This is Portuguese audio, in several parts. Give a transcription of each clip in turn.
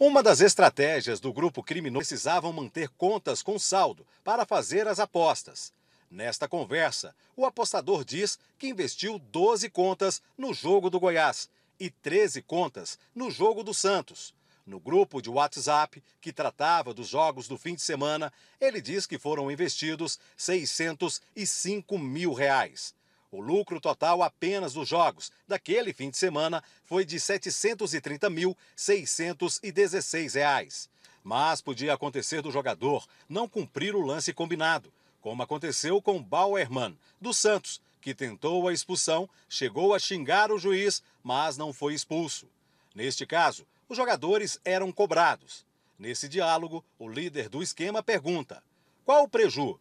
Uma das estratégias do grupo criminoso precisavam manter contas com saldo para fazer as apostas. Nesta conversa, o apostador diz que investiu 12 contas no jogo do Goiás e 13 contas no jogo do Santos. No grupo de WhatsApp, que tratava dos jogos do fim de semana, ele diz que foram investidos 605 mil reais. O lucro total apenas dos jogos daquele fim de semana foi de R$ 730.616. Mas podia acontecer do jogador não cumprir o lance combinado, como aconteceu com Bauerman, do Santos, que tentou a expulsão, chegou a xingar o juiz, mas não foi expulso. Neste caso, os jogadores eram cobrados. Nesse diálogo, o líder do esquema pergunta: qual o preju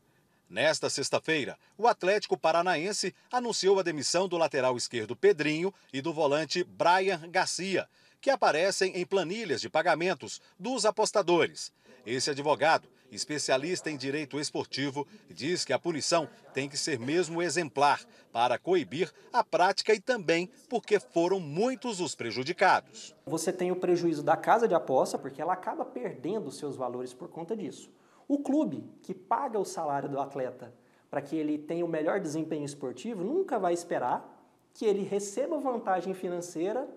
Nesta sexta-feira, o Atlético Paranaense anunciou a demissão do lateral esquerdo Pedrinho e do volante Brian Garcia, que aparecem em planilhas de pagamentos dos apostadores. Esse advogado, especialista em direito esportivo, diz que a punição tem que ser mesmo exemplar para coibir a prática e também porque foram muitos os prejudicados. Você tem o prejuízo da casa de aposta, porque ela acaba perdendo seus valores por conta disso. O clube que paga o salário do atleta para que ele tenha o melhor desempenho esportivo nunca vai esperar que ele receba vantagem financeira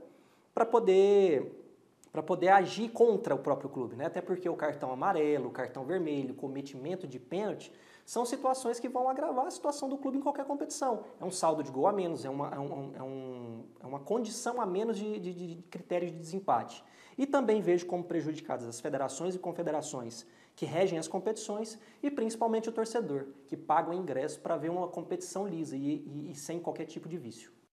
para poder para poder agir contra o próprio clube, né? Até porque o cartão amarelo, o cartão vermelho, o cometimento de pênalti são situações que vão agravar a situação do clube em qualquer competição. É um saldo de gol a menos, é uma, é um, é um, é uma condição a menos de, de, de critério de desempate. E também vejo como prejudicadas as federações e confederações que regem as competições e principalmente o torcedor, que paga o ingresso para ver uma competição lisa e, e, e sem qualquer tipo de vício.